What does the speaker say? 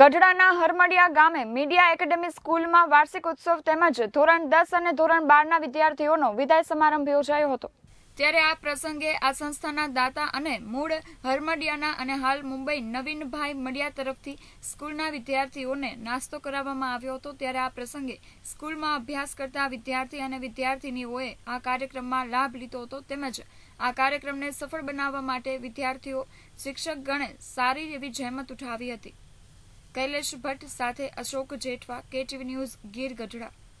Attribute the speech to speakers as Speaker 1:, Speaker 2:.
Speaker 1: ગઢડાના હરમડિયા ગામે media academy સ્કૂલમાં વાર્ષિક ઉત્સવ તેમજ ધોરણ દસ અને ધોરણ બારના વિદ્યાર્થીઓનો વિદાય સમારંભ યોજાયો હતો ત્યારે આ પ્રસંગે આ સંસ્થાના દાતા અને મૂળ હરમડિયાના અને હાલ મુંબઈ નવીનભાઈ મડિયા તરફથી સ્કૂલના વિદ્યાર્થીઓને નાસ્તો કરાવવામાં આવ્યો હતો ત્યારે આ પ્રસંગે સ્કૂલમાં અભ્યાસ કરતા વિદ્યાર્થી અને વિદ્યાર્થીનીઓએ આ કાર્યક્રમમાં લાભ લીધો હતો તેમજ આ કાર્યક્રમને સફળ બનાવવા માટે વિદ્યાર્થીઓ શિક્ષકગણે સારી એવી જહેમત ઉઠાવી હતી કૈલેશ ભટ્ટ સાથે અશોક જેઠવા કેટીવી ન્યૂઝ ગીર ગઢડા